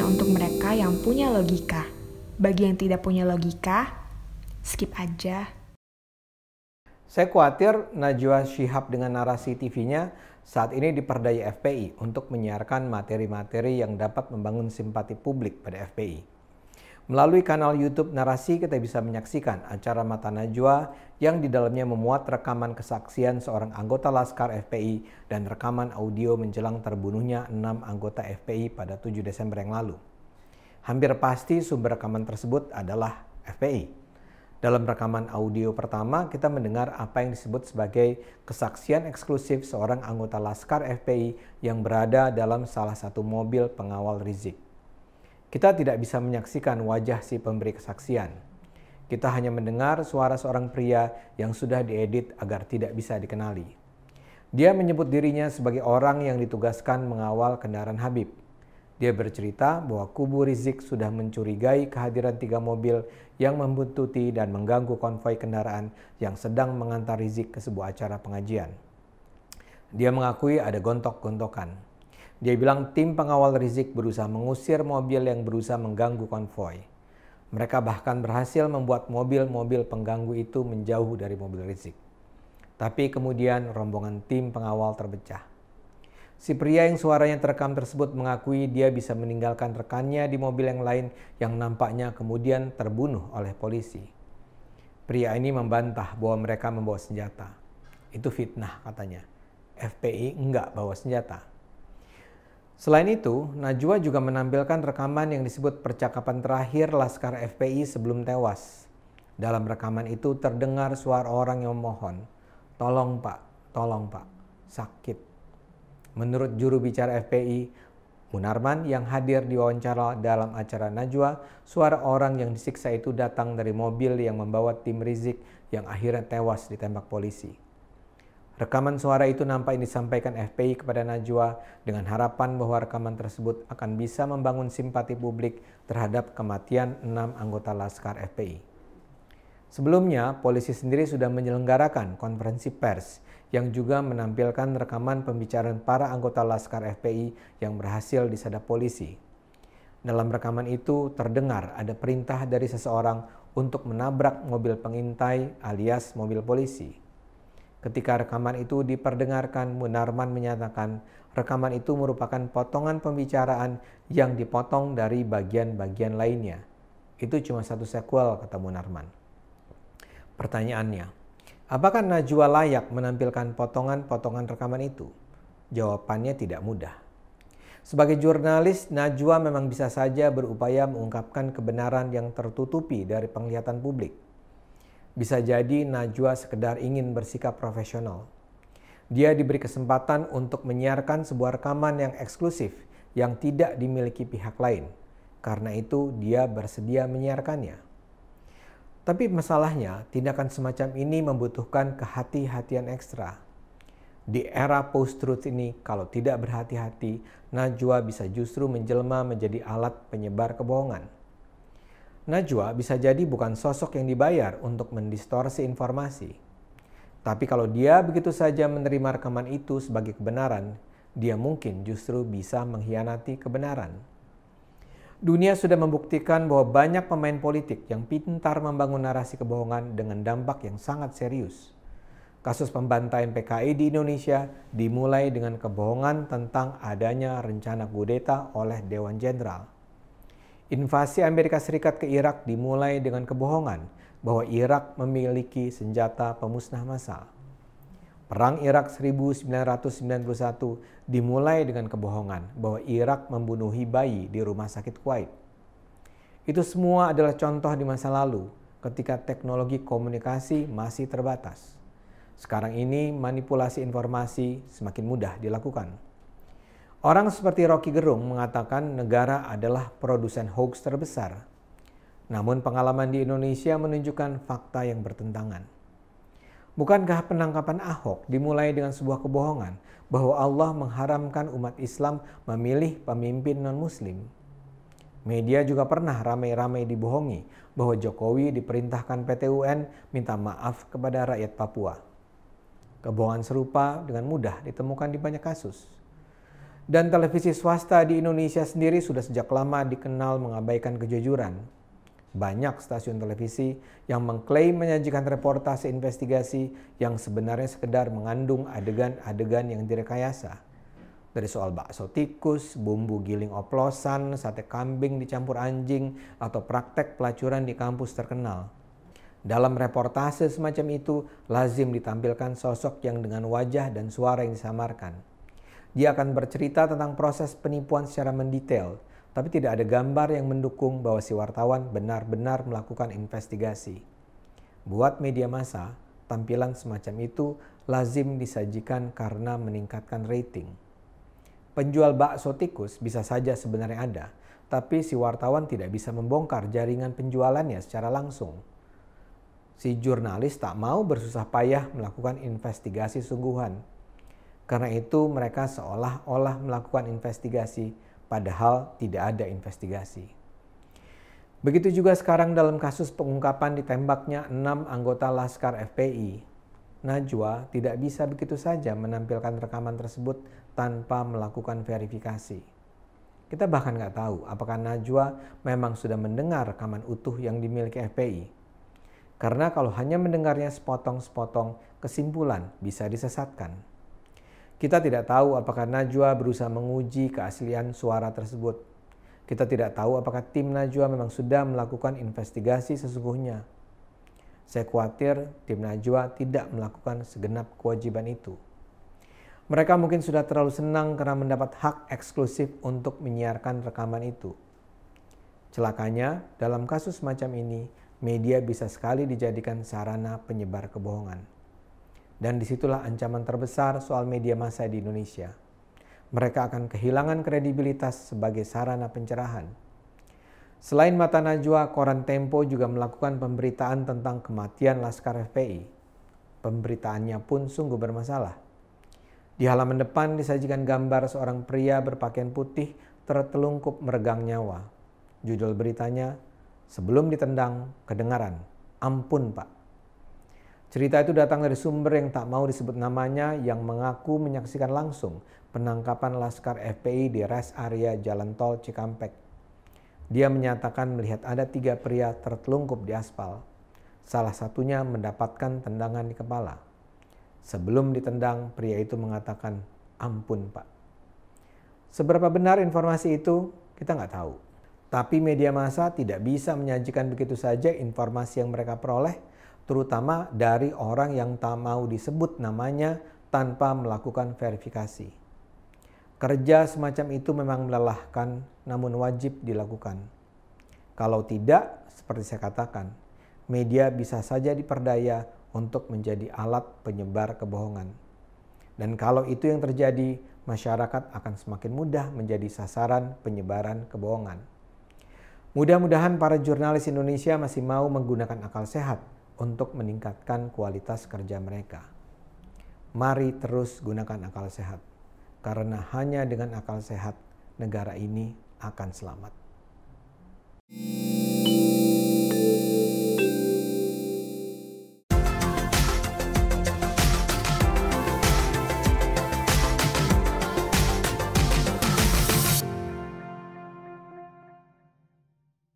hanya untuk mereka yang punya logika. Bagi yang tidak punya logika, skip aja. Saya khawatir Najwa Shihab dengan narasi TV-nya saat ini diperdaya FPI untuk menyiarkan materi-materi yang dapat membangun simpati publik pada FPI. Melalui kanal YouTube Narasi kita bisa menyaksikan acara Mata Najwa yang di dalamnya memuat rekaman kesaksian seorang anggota Laskar FPI dan rekaman audio menjelang terbunuhnya enam anggota FPI pada 7 Desember yang lalu. Hampir pasti sumber rekaman tersebut adalah FPI. Dalam rekaman audio pertama, kita mendengar apa yang disebut sebagai kesaksian eksklusif seorang anggota Laskar FPI yang berada dalam salah satu mobil pengawal Rizik. Kita tidak bisa menyaksikan wajah si pemberi kesaksian. Kita hanya mendengar suara seorang pria yang sudah diedit agar tidak bisa dikenali. Dia menyebut dirinya sebagai orang yang ditugaskan mengawal kendaraan Habib. Dia bercerita bahwa kubu Rizik sudah mencurigai kehadiran tiga mobil yang membuntuti dan mengganggu konvoi kendaraan yang sedang mengantar Rizik ke sebuah acara pengajian. Dia mengakui ada gontok-gontokan. Dia bilang tim pengawal Rizik berusaha mengusir mobil yang berusaha mengganggu konvoi. Mereka bahkan berhasil membuat mobil-mobil pengganggu itu menjauh dari mobil Rizik. Tapi kemudian rombongan tim pengawal terpecah. Si pria yang suaranya terekam tersebut mengakui dia bisa meninggalkan rekannya di mobil yang lain yang nampaknya kemudian terbunuh oleh polisi. Pria ini membantah bahwa mereka membawa senjata. Itu fitnah katanya. FPI enggak bawa senjata. Selain itu, Najwa juga menampilkan rekaman yang disebut percakapan terakhir Laskar FPI sebelum tewas. Dalam rekaman itu terdengar suara orang yang memohon, "Tolong, Pak, tolong, Pak, sakit." Menurut juru bicara FPI, Munarman yang hadir di wawancara dalam acara Najwa, suara orang yang disiksa itu datang dari mobil yang membawa tim Rizik yang akhirnya tewas ditembak polisi. Rekaman suara itu nampaknya disampaikan FPI kepada Najwa dengan harapan bahwa rekaman tersebut akan bisa membangun simpati publik terhadap kematian enam anggota Laskar FPI. Sebelumnya, polisi sendiri sudah menyelenggarakan konferensi pers yang juga menampilkan rekaman pembicaraan para anggota Laskar FPI yang berhasil disadap polisi. Dalam rekaman itu terdengar ada perintah dari seseorang untuk menabrak mobil pengintai alias mobil polisi. Ketika rekaman itu diperdengarkan, Munarman menyatakan rekaman itu merupakan potongan pembicaraan yang dipotong dari bagian-bagian lainnya. Itu cuma satu sequel, kata Munarman. Pertanyaannya, apakah Najwa layak menampilkan potongan-potongan rekaman itu? Jawabannya tidak mudah. Sebagai jurnalis, Najwa memang bisa saja berupaya mengungkapkan kebenaran yang tertutupi dari penglihatan publik bisa jadi Najwa sekedar ingin bersikap profesional. Dia diberi kesempatan untuk menyiarkan sebuah rekaman yang eksklusif yang tidak dimiliki pihak lain. Karena itu dia bersedia menyiarkannya. Tapi masalahnya, tindakan semacam ini membutuhkan kehati-hatian ekstra. Di era post-truth ini, kalau tidak berhati-hati, Najwa bisa justru menjelma menjadi alat penyebar kebohongan. Najwa bisa jadi bukan sosok yang dibayar untuk mendistorsi informasi. Tapi kalau dia begitu saja menerima rekaman itu sebagai kebenaran, dia mungkin justru bisa mengkhianati kebenaran. Dunia sudah membuktikan bahwa banyak pemain politik yang pintar membangun narasi kebohongan dengan dampak yang sangat serius. Kasus pembantaian PKI di Indonesia dimulai dengan kebohongan tentang adanya rencana kudeta oleh Dewan Jenderal. Invasi Amerika Serikat ke Irak dimulai dengan kebohongan bahwa Irak memiliki senjata pemusnah massal. Perang Irak 1991 dimulai dengan kebohongan bahwa Irak membunuhi bayi di rumah sakit Kuwait. Itu semua adalah contoh di masa lalu ketika teknologi komunikasi masih terbatas. Sekarang ini manipulasi informasi semakin mudah dilakukan. Orang seperti Rocky Gerung mengatakan negara adalah produsen hoax terbesar. Namun pengalaman di Indonesia menunjukkan fakta yang bertentangan. Bukankah penangkapan Ahok dimulai dengan sebuah kebohongan bahwa Allah mengharamkan umat Islam memilih pemimpin non-muslim? Media juga pernah ramai-ramai dibohongi bahwa Jokowi diperintahkan PTUN minta maaf kepada rakyat Papua. Kebohongan serupa dengan mudah ditemukan di banyak kasus dan televisi swasta di Indonesia sendiri sudah sejak lama dikenal mengabaikan kejujuran. Banyak stasiun televisi yang mengklaim menyajikan reportase investigasi yang sebenarnya sekedar mengandung adegan-adegan yang direkayasa. Dari soal bakso tikus, bumbu giling oplosan, sate kambing dicampur anjing, atau praktek pelacuran di kampus terkenal. Dalam reportase semacam itu, lazim ditampilkan sosok yang dengan wajah dan suara yang disamarkan dia akan bercerita tentang proses penipuan secara mendetail, tapi tidak ada gambar yang mendukung bahwa si wartawan benar-benar melakukan investigasi. Buat media massa, tampilan semacam itu lazim disajikan karena meningkatkan rating. Penjual bakso tikus bisa saja sebenarnya ada, tapi si wartawan tidak bisa membongkar jaringan penjualannya secara langsung. Si jurnalis tak mau bersusah payah melakukan investigasi sungguhan karena itu mereka seolah-olah melakukan investigasi padahal tidak ada investigasi. Begitu juga sekarang dalam kasus pengungkapan ditembaknya enam anggota Laskar FPI. Najwa tidak bisa begitu saja menampilkan rekaman tersebut tanpa melakukan verifikasi. Kita bahkan nggak tahu apakah Najwa memang sudah mendengar rekaman utuh yang dimiliki FPI. Karena kalau hanya mendengarnya sepotong-sepotong, kesimpulan bisa disesatkan. Kita tidak tahu apakah Najwa berusaha menguji keaslian suara tersebut. Kita tidak tahu apakah tim Najwa memang sudah melakukan investigasi sesungguhnya. Saya khawatir tim Najwa tidak melakukan segenap kewajiban itu. Mereka mungkin sudah terlalu senang karena mendapat hak eksklusif untuk menyiarkan rekaman itu. Celakanya, dalam kasus macam ini, media bisa sekali dijadikan sarana penyebar kebohongan. Dan disitulah ancaman terbesar soal media massa di Indonesia. Mereka akan kehilangan kredibilitas sebagai sarana pencerahan. Selain Mata Najwa, koran Tempo juga melakukan pemberitaan tentang kematian Laskar FPI. Pemberitaannya pun sungguh bermasalah. Di halaman depan disajikan gambar seorang pria berpakaian putih tertelungkup meregang nyawa. Judul beritanya, Sebelum ditendang, kedengaran. Ampun, Pak. Cerita itu datang dari sumber yang tak mau disebut namanya yang mengaku menyaksikan langsung penangkapan Laskar FPI di res area Jalan Tol Cikampek. Dia menyatakan melihat ada tiga pria tertelungkup di aspal. Salah satunya mendapatkan tendangan di kepala. Sebelum ditendang, pria itu mengatakan, ampun pak. Seberapa benar informasi itu, kita nggak tahu. Tapi media massa tidak bisa menyajikan begitu saja informasi yang mereka peroleh terutama dari orang yang tak mau disebut namanya tanpa melakukan verifikasi. Kerja semacam itu memang melelahkan, namun wajib dilakukan. Kalau tidak, seperti saya katakan, media bisa saja diperdaya untuk menjadi alat penyebar kebohongan. Dan kalau itu yang terjadi, masyarakat akan semakin mudah menjadi sasaran penyebaran kebohongan. Mudah-mudahan para jurnalis Indonesia masih mau menggunakan akal sehat untuk meningkatkan kualitas kerja mereka. Mari terus gunakan akal sehat, karena hanya dengan akal sehat negara ini akan selamat.